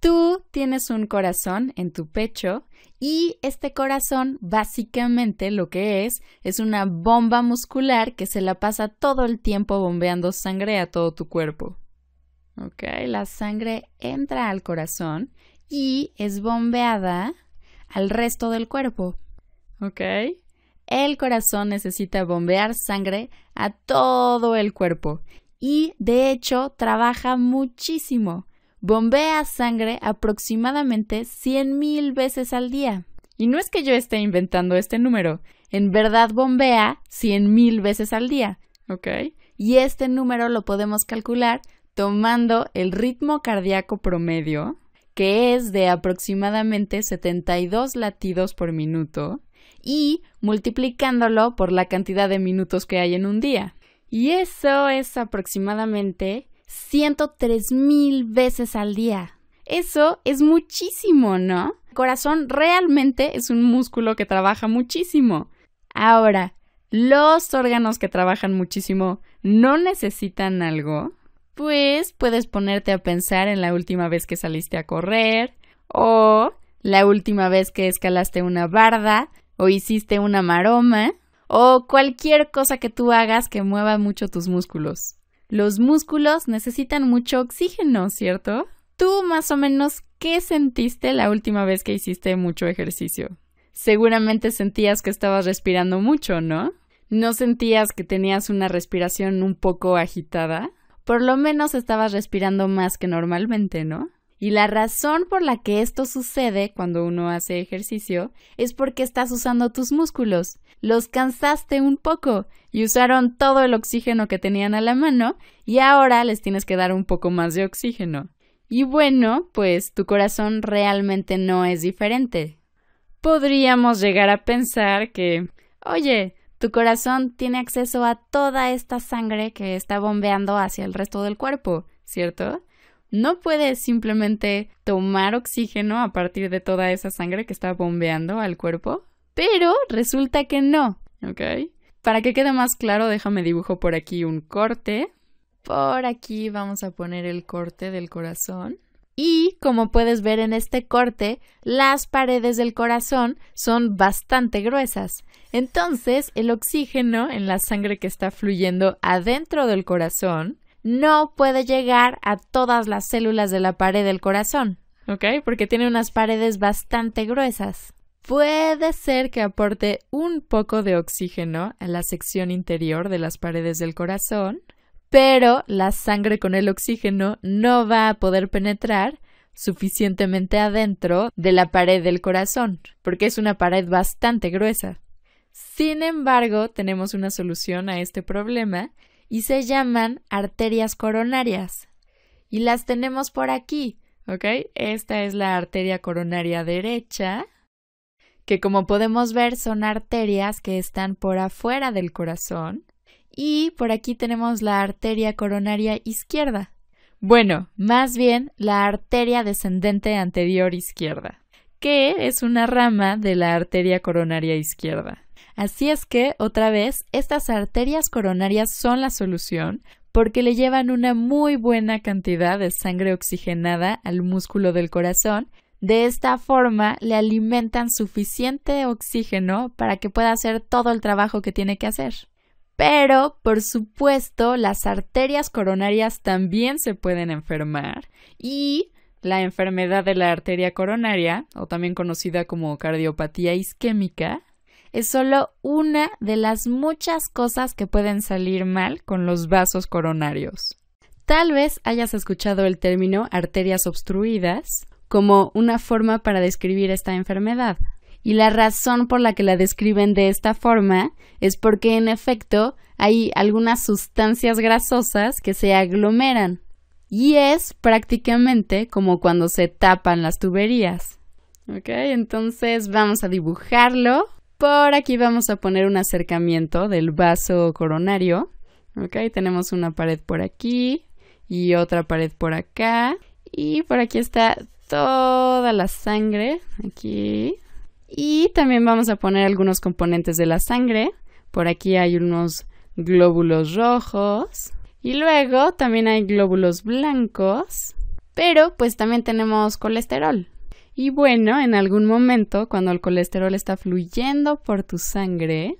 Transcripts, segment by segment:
Tú tienes un corazón en tu pecho y este corazón básicamente lo que es es una bomba muscular que se la pasa todo el tiempo bombeando sangre a todo tu cuerpo. ¿Ok? La sangre entra al corazón y es bombeada al resto del cuerpo. ¿Ok? El corazón necesita bombear sangre a todo el cuerpo y de hecho trabaja muchísimo bombea sangre aproximadamente 100.000 veces al día. Y no es que yo esté inventando este número, en verdad bombea 100.000 veces al día, ¿ok? Y este número lo podemos calcular tomando el ritmo cardíaco promedio, que es de aproximadamente 72 latidos por minuto, y multiplicándolo por la cantidad de minutos que hay en un día. Y eso es aproximadamente 103 mil veces al día. Eso es muchísimo, ¿no? El corazón realmente es un músculo que trabaja muchísimo. Ahora, los órganos que trabajan muchísimo no necesitan algo. Pues puedes ponerte a pensar en la última vez que saliste a correr o la última vez que escalaste una barda o hiciste una maroma o cualquier cosa que tú hagas que mueva mucho tus músculos. Los músculos necesitan mucho oxígeno, ¿cierto? ¿Tú más o menos qué sentiste la última vez que hiciste mucho ejercicio? Seguramente sentías que estabas respirando mucho, ¿no? ¿No sentías que tenías una respiración un poco agitada? Por lo menos estabas respirando más que normalmente, ¿no? Y la razón por la que esto sucede cuando uno hace ejercicio es porque estás usando tus músculos. Los cansaste un poco y usaron todo el oxígeno que tenían a la mano y ahora les tienes que dar un poco más de oxígeno. Y bueno, pues tu corazón realmente no es diferente. Podríamos llegar a pensar que, oye, tu corazón tiene acceso a toda esta sangre que está bombeando hacia el resto del cuerpo, ¿cierto? no puedes simplemente tomar oxígeno a partir de toda esa sangre que está bombeando al cuerpo, pero resulta que no, ¿ok? Para que quede más claro, déjame dibujo por aquí un corte. Por aquí vamos a poner el corte del corazón. Y como puedes ver en este corte, las paredes del corazón son bastante gruesas. Entonces, el oxígeno en la sangre que está fluyendo adentro del corazón no puede llegar a todas las células de la pared del corazón. ¿Ok? Porque tiene unas paredes bastante gruesas. Puede ser que aporte un poco de oxígeno a la sección interior de las paredes del corazón, pero la sangre con el oxígeno no va a poder penetrar suficientemente adentro de la pared del corazón, porque es una pared bastante gruesa. Sin embargo, tenemos una solución a este problema y se llaman arterias coronarias. Y las tenemos por aquí, ¿ok? Esta es la arteria coronaria derecha, que como podemos ver son arterias que están por afuera del corazón. Y por aquí tenemos la arteria coronaria izquierda. Bueno, más bien la arteria descendente anterior izquierda, que es una rama de la arteria coronaria izquierda. Así es que, otra vez, estas arterias coronarias son la solución porque le llevan una muy buena cantidad de sangre oxigenada al músculo del corazón. De esta forma le alimentan suficiente oxígeno para que pueda hacer todo el trabajo que tiene que hacer. Pero, por supuesto, las arterias coronarias también se pueden enfermar y la enfermedad de la arteria coronaria, o también conocida como cardiopatía isquémica, es solo una de las muchas cosas que pueden salir mal con los vasos coronarios. Tal vez hayas escuchado el término arterias obstruidas como una forma para describir esta enfermedad. Y la razón por la que la describen de esta forma es porque en efecto hay algunas sustancias grasosas que se aglomeran. Y es prácticamente como cuando se tapan las tuberías. Ok, entonces vamos a dibujarlo. Por aquí vamos a poner un acercamiento del vaso coronario. Ok, tenemos una pared por aquí y otra pared por acá. Y por aquí está toda la sangre. Aquí. Y también vamos a poner algunos componentes de la sangre. Por aquí hay unos glóbulos rojos. Y luego también hay glóbulos blancos. Pero pues también tenemos colesterol. Y bueno, en algún momento, cuando el colesterol está fluyendo por tu sangre,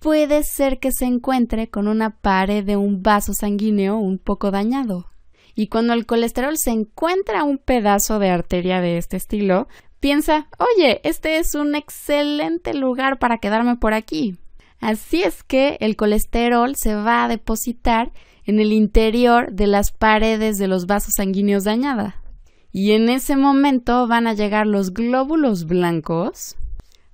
puede ser que se encuentre con una pared de un vaso sanguíneo un poco dañado. Y cuando el colesterol se encuentra un pedazo de arteria de este estilo, piensa, oye, este es un excelente lugar para quedarme por aquí. Así es que el colesterol se va a depositar en el interior de las paredes de los vasos sanguíneos dañada. Y en ese momento van a llegar los glóbulos blancos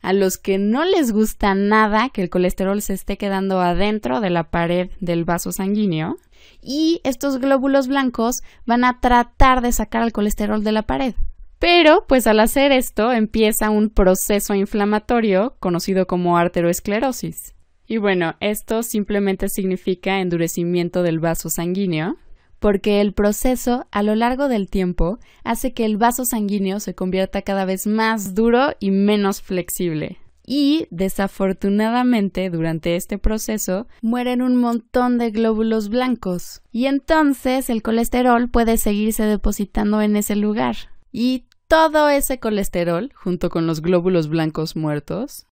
a los que no les gusta nada que el colesterol se esté quedando adentro de la pared del vaso sanguíneo. Y estos glóbulos blancos van a tratar de sacar el colesterol de la pared. Pero, pues al hacer esto, empieza un proceso inflamatorio conocido como arteroesclerosis. Y bueno, esto simplemente significa endurecimiento del vaso sanguíneo, porque el proceso a lo largo del tiempo hace que el vaso sanguíneo se convierta cada vez más duro y menos flexible. Y desafortunadamente durante este proceso mueren un montón de glóbulos blancos y entonces el colesterol puede seguirse depositando en ese lugar. Y todo ese colesterol, junto con los glóbulos blancos muertos,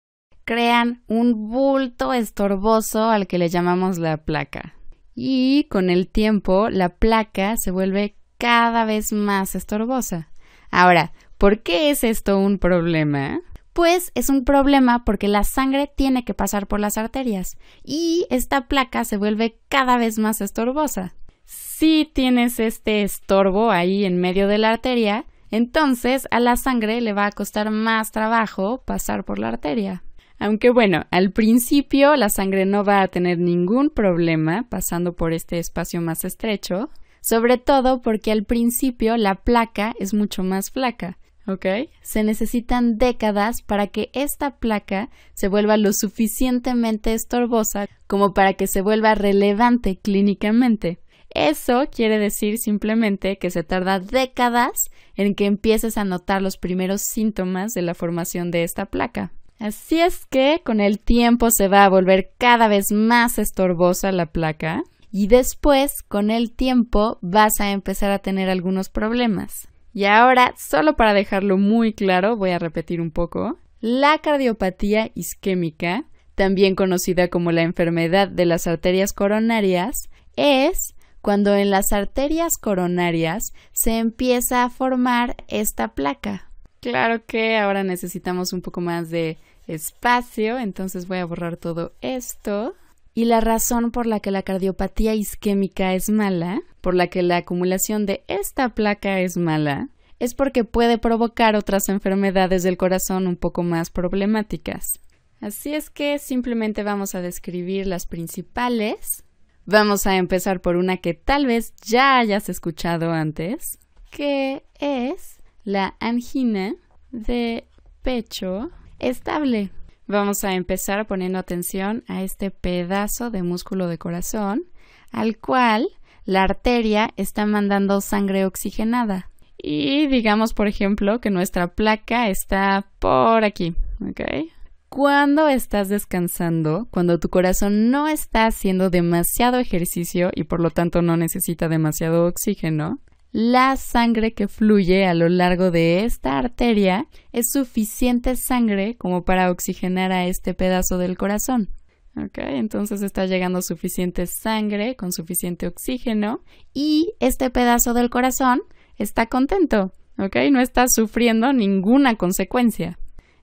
crean un bulto estorboso al que le llamamos la placa y con el tiempo la placa se vuelve cada vez más estorbosa. Ahora, ¿por qué es esto un problema? Pues es un problema porque la sangre tiene que pasar por las arterias y esta placa se vuelve cada vez más estorbosa. Si tienes este estorbo ahí en medio de la arteria, entonces a la sangre le va a costar más trabajo pasar por la arteria. Aunque bueno, al principio la sangre no va a tener ningún problema pasando por este espacio más estrecho, sobre todo porque al principio la placa es mucho más flaca. ¿ok? Se necesitan décadas para que esta placa se vuelva lo suficientemente estorbosa como para que se vuelva relevante clínicamente. Eso quiere decir simplemente que se tarda décadas en que empieces a notar los primeros síntomas de la formación de esta placa. Así es que con el tiempo se va a volver cada vez más estorbosa la placa y después con el tiempo vas a empezar a tener algunos problemas. Y ahora, solo para dejarlo muy claro, voy a repetir un poco, la cardiopatía isquémica, también conocida como la enfermedad de las arterias coronarias, es cuando en las arterias coronarias se empieza a formar esta placa. Claro que ahora necesitamos un poco más de espacio, entonces voy a borrar todo esto. Y la razón por la que la cardiopatía isquémica es mala, por la que la acumulación de esta placa es mala, es porque puede provocar otras enfermedades del corazón un poco más problemáticas. Así es que simplemente vamos a describir las principales. Vamos a empezar por una que tal vez ya hayas escuchado antes, que es la angina de pecho estable. Vamos a empezar poniendo atención a este pedazo de músculo de corazón, al cual la arteria está mandando sangre oxigenada. Y digamos, por ejemplo, que nuestra placa está por aquí, ¿ok? Cuando estás descansando, cuando tu corazón no está haciendo demasiado ejercicio y por lo tanto no necesita demasiado oxígeno, la sangre que fluye a lo largo de esta arteria es suficiente sangre como para oxigenar a este pedazo del corazón. ¿ok? Entonces está llegando suficiente sangre con suficiente oxígeno y este pedazo del corazón está contento, ¿ok? No está sufriendo ninguna consecuencia.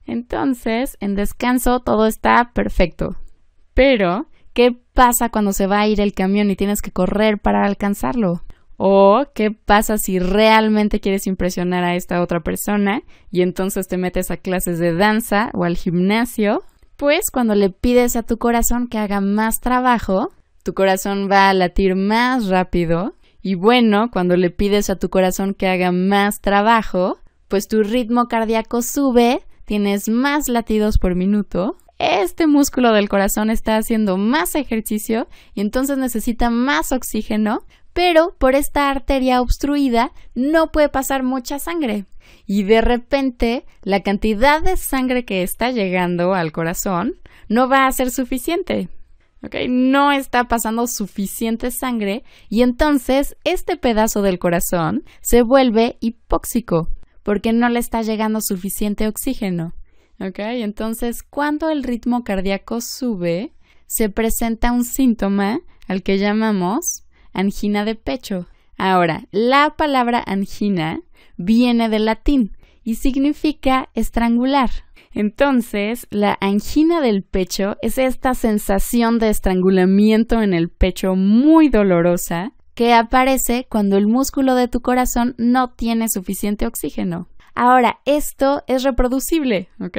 Entonces, en descanso todo está perfecto. Pero, ¿qué pasa cuando se va a ir el camión y tienes que correr para alcanzarlo? O qué pasa si realmente quieres impresionar a esta otra persona y entonces te metes a clases de danza o al gimnasio. Pues cuando le pides a tu corazón que haga más trabajo, tu corazón va a latir más rápido. Y bueno, cuando le pides a tu corazón que haga más trabajo, pues tu ritmo cardíaco sube, tienes más latidos por minuto este músculo del corazón está haciendo más ejercicio y entonces necesita más oxígeno pero por esta arteria obstruida no puede pasar mucha sangre. Y de repente la cantidad de sangre que está llegando al corazón no va a ser suficiente. Okay, no está pasando suficiente sangre y entonces este pedazo del corazón se vuelve hipóxico porque no le está llegando suficiente oxígeno. Okay, entonces cuando el ritmo cardíaco sube, se presenta un síntoma al que llamamos angina de pecho. Ahora, la palabra angina viene del latín y significa estrangular. Entonces, la angina del pecho es esta sensación de estrangulamiento en el pecho muy dolorosa que aparece cuando el músculo de tu corazón no tiene suficiente oxígeno. Ahora, esto es reproducible, ¿ok?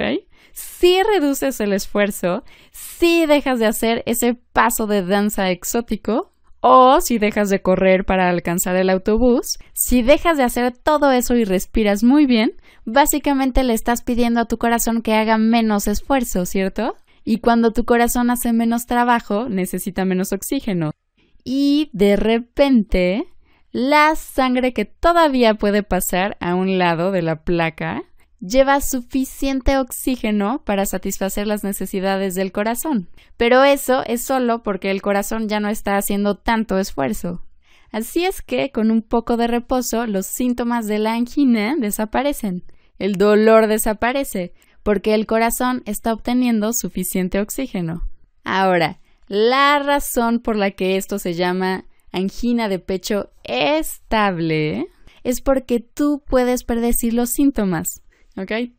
Si reduces el esfuerzo, si dejas de hacer ese paso de danza exótico, o si dejas de correr para alcanzar el autobús, si dejas de hacer todo eso y respiras muy bien, básicamente le estás pidiendo a tu corazón que haga menos esfuerzo, ¿cierto? Y cuando tu corazón hace menos trabajo, necesita menos oxígeno. Y de repente, la sangre que todavía puede pasar a un lado de la placa lleva suficiente oxígeno para satisfacer las necesidades del corazón. Pero eso es solo porque el corazón ya no está haciendo tanto esfuerzo. Así es que, con un poco de reposo, los síntomas de la angina desaparecen. El dolor desaparece, porque el corazón está obteniendo suficiente oxígeno. Ahora, la razón por la que esto se llama angina de pecho estable ¿eh? es porque tú puedes predecir los síntomas.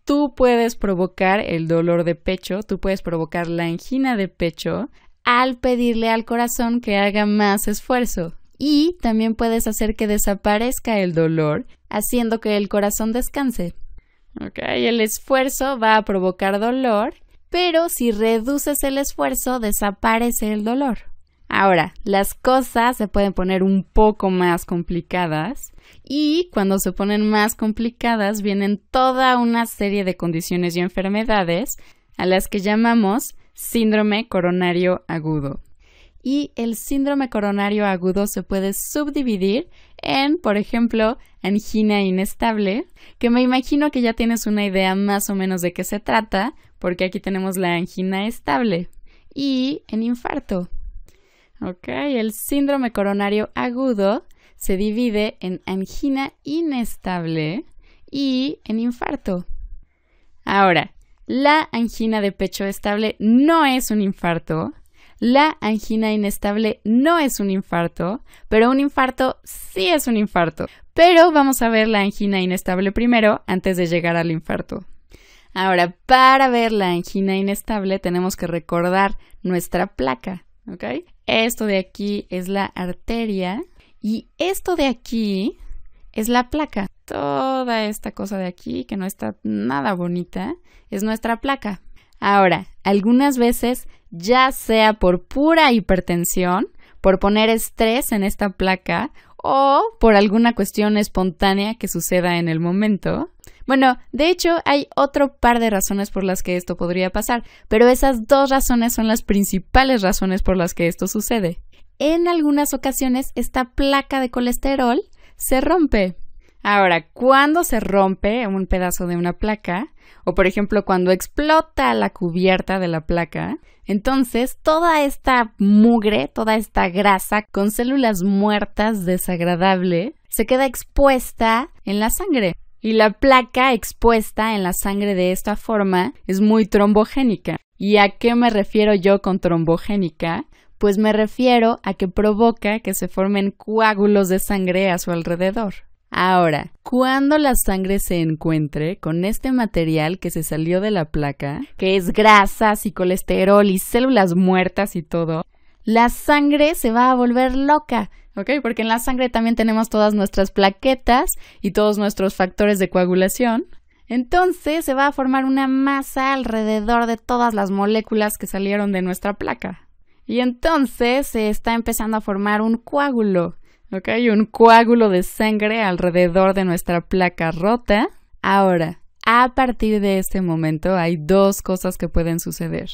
Tú puedes provocar el dolor de pecho, tú puedes provocar la angina de pecho al pedirle al corazón que haga más esfuerzo. Y también puedes hacer que desaparezca el dolor, haciendo que el corazón descanse. El esfuerzo va a provocar dolor, pero si reduces el esfuerzo, desaparece el dolor. Ahora, las cosas se pueden poner un poco más complicadas y cuando se ponen más complicadas vienen toda una serie de condiciones y enfermedades a las que llamamos síndrome coronario agudo. Y el síndrome coronario agudo se puede subdividir en, por ejemplo, angina inestable, que me imagino que ya tienes una idea más o menos de qué se trata, porque aquí tenemos la angina estable, y en infarto, Ok, el síndrome coronario agudo se divide en angina inestable y en infarto. Ahora, la angina de pecho estable no es un infarto. La angina inestable no es un infarto, pero un infarto sí es un infarto. Pero vamos a ver la angina inestable primero antes de llegar al infarto. Ahora, para ver la angina inestable tenemos que recordar nuestra placa, ¿ok? Esto de aquí es la arteria y esto de aquí es la placa. Toda esta cosa de aquí que no está nada bonita es nuestra placa. Ahora, algunas veces, ya sea por pura hipertensión, por poner estrés en esta placa o por alguna cuestión espontánea que suceda en el momento, bueno, de hecho hay otro par de razones por las que esto podría pasar, pero esas dos razones son las principales razones por las que esto sucede. En algunas ocasiones esta placa de colesterol se rompe. Ahora, cuando se rompe un pedazo de una placa, o por ejemplo cuando explota la cubierta de la placa, entonces toda esta mugre, toda esta grasa con células muertas desagradable, se queda expuesta en la sangre y la placa expuesta en la sangre de esta forma es muy trombogénica. ¿Y a qué me refiero yo con trombogénica? Pues me refiero a que provoca que se formen coágulos de sangre a su alrededor. Ahora, cuando la sangre se encuentre con este material que se salió de la placa, que es grasas y colesterol y células muertas y todo, la sangre se va a volver loca ¿ok? Porque en la sangre también tenemos todas nuestras plaquetas y todos nuestros factores de coagulación. Entonces se va a formar una masa alrededor de todas las moléculas que salieron de nuestra placa. Y entonces se está empezando a formar un coágulo, ¿ok? Un coágulo de sangre alrededor de nuestra placa rota. Ahora, a partir de este momento hay dos cosas que pueden suceder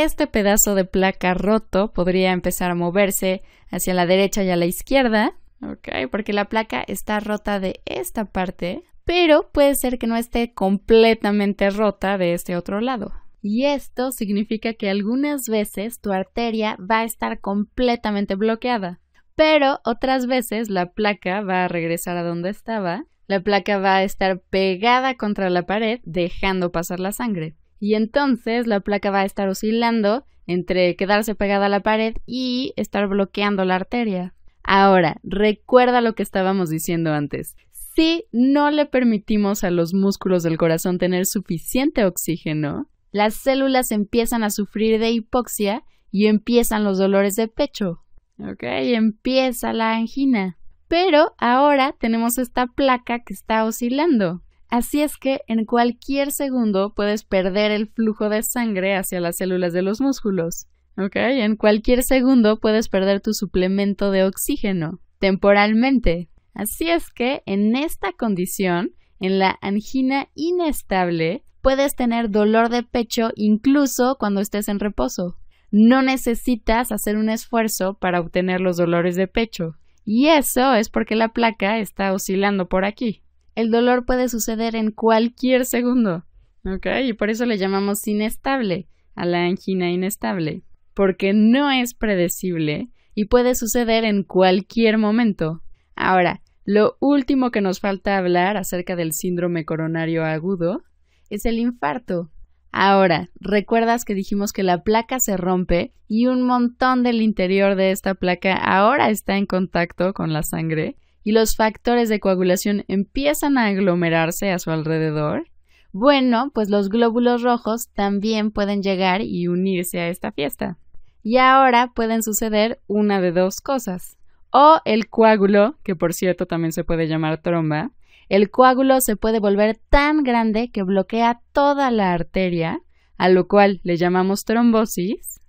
este pedazo de placa roto podría empezar a moverse hacia la derecha y a la izquierda, ¿ok? Porque la placa está rota de esta parte, pero puede ser que no esté completamente rota de este otro lado. Y esto significa que algunas veces tu arteria va a estar completamente bloqueada, pero otras veces la placa va a regresar a donde estaba, la placa va a estar pegada contra la pared dejando pasar la sangre y entonces la placa va a estar oscilando entre quedarse pegada a la pared y estar bloqueando la arteria. Ahora, recuerda lo que estábamos diciendo antes. Si no le permitimos a los músculos del corazón tener suficiente oxígeno, las células empiezan a sufrir de hipoxia y empiezan los dolores de pecho. Ok, empieza la angina. Pero ahora tenemos esta placa que está oscilando. Así es que en cualquier segundo puedes perder el flujo de sangre hacia las células de los músculos. ¿Ok? En cualquier segundo puedes perder tu suplemento de oxígeno, temporalmente. Así es que en esta condición, en la angina inestable, puedes tener dolor de pecho incluso cuando estés en reposo. No necesitas hacer un esfuerzo para obtener los dolores de pecho. Y eso es porque la placa está oscilando por aquí. El dolor puede suceder en cualquier segundo, ¿ok? Y por eso le llamamos inestable a la angina inestable, porque no es predecible y puede suceder en cualquier momento. Ahora, lo último que nos falta hablar acerca del síndrome coronario agudo es el infarto. Ahora, ¿recuerdas que dijimos que la placa se rompe y un montón del interior de esta placa ahora está en contacto con la sangre y los factores de coagulación empiezan a aglomerarse a su alrededor, bueno, pues los glóbulos rojos también pueden llegar y unirse a esta fiesta. Y ahora pueden suceder una de dos cosas. O el coágulo, que por cierto también se puede llamar tromba, el coágulo se puede volver tan grande que bloquea toda la arteria, a lo cual le llamamos trombosis.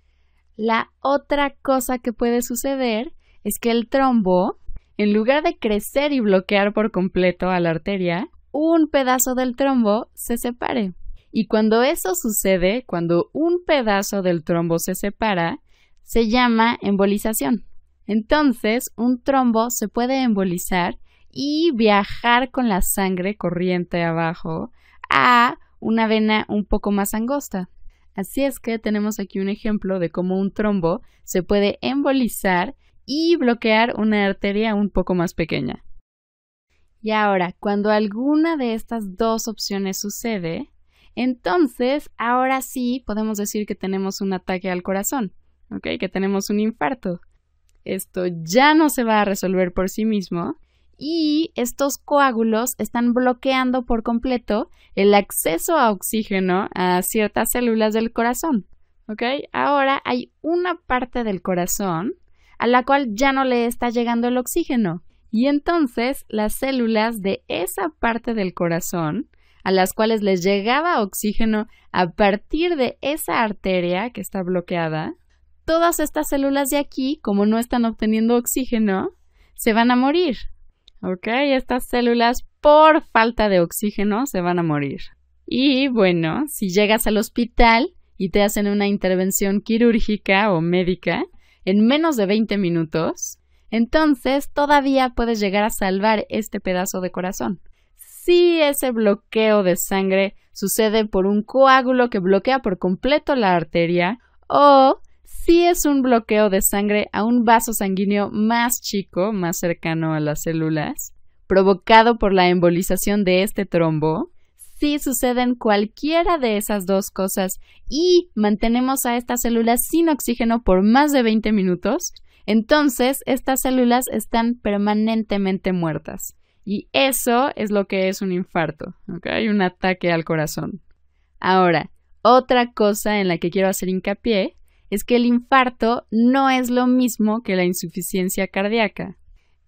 La otra cosa que puede suceder es que el trombo en lugar de crecer y bloquear por completo a la arteria, un pedazo del trombo se separe. Y cuando eso sucede, cuando un pedazo del trombo se separa, se llama embolización. Entonces, un trombo se puede embolizar y viajar con la sangre corriente abajo a una vena un poco más angosta. Así es que tenemos aquí un ejemplo de cómo un trombo se puede embolizar y bloquear una arteria un poco más pequeña. Y ahora, cuando alguna de estas dos opciones sucede, entonces ahora sí podemos decir que tenemos un ataque al corazón, ¿ok? Que tenemos un infarto. Esto ya no se va a resolver por sí mismo y estos coágulos están bloqueando por completo el acceso a oxígeno a ciertas células del corazón, ¿ok? Ahora hay una parte del corazón a la cual ya no le está llegando el oxígeno. Y entonces las células de esa parte del corazón, a las cuales les llegaba oxígeno a partir de esa arteria que está bloqueada, todas estas células de aquí, como no están obteniendo oxígeno, se van a morir. ¿Ok? Estas células por falta de oxígeno se van a morir. Y bueno, si llegas al hospital y te hacen una intervención quirúrgica o médica, en menos de 20 minutos, entonces todavía puedes llegar a salvar este pedazo de corazón. Si ese bloqueo de sangre sucede por un coágulo que bloquea por completo la arteria o si es un bloqueo de sangre a un vaso sanguíneo más chico, más cercano a las células, provocado por la embolización de este trombo, si suceden cualquiera de esas dos cosas y mantenemos a estas células sin oxígeno por más de 20 minutos, entonces estas células están permanentemente muertas. Y eso es lo que es un infarto, Un ataque al corazón. Ahora, otra cosa en la que quiero hacer hincapié es que el infarto no es lo mismo que la insuficiencia cardíaca.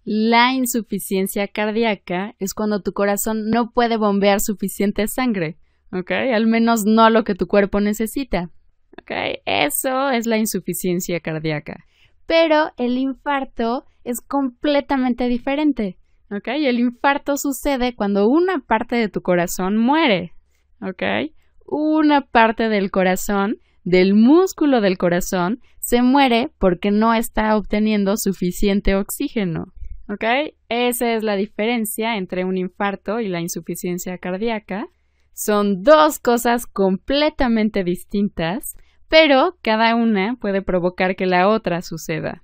La insuficiencia cardíaca es cuando tu corazón no puede bombear suficiente sangre, ¿ok? Al menos no lo que tu cuerpo necesita, ¿ok? Eso es la insuficiencia cardíaca. Pero el infarto es completamente diferente, ¿ok? El infarto sucede cuando una parte de tu corazón muere, ¿ok? Una parte del corazón del músculo del corazón se muere porque no está obteniendo suficiente oxígeno. ¿Ok? Esa es la diferencia entre un infarto y la insuficiencia cardíaca. Son dos cosas completamente distintas, pero cada una puede provocar que la otra suceda.